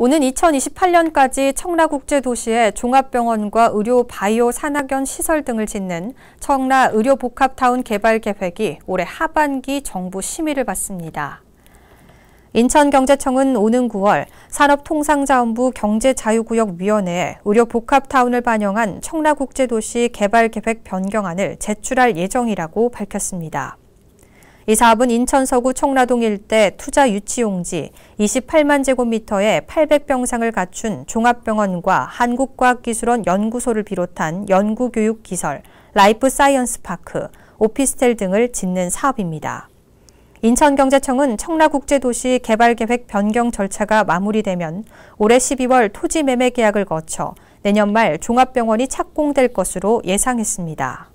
오는 2028년까지 청라국제도시에 종합병원과 의료 바이오 산학연 시설 등을 짓는 청라 의료복합타운 개발 계획이 올해 하반기 정부 심의를 받습니다. 인천경제청은 오는 9월 산업통상자원부 경제자유구역위원회에 의료복합타운을 반영한 청라국제도시 개발계획 변경안을 제출할 예정이라고 밝혔습니다. 이 사업은 인천 서구 청라동 일대 투자 유치용지 28만 제곱미터에 800병상을 갖춘 종합병원과 한국과학기술원 연구소를 비롯한 연구교육기설, 라이프 사이언스 파크, 오피스텔 등을 짓는 사업입니다. 인천경제청은 청라국제도시 개발계획 변경 절차가 마무리되면 올해 12월 토지 매매 계약을 거쳐 내년 말 종합병원이 착공될 것으로 예상했습니다.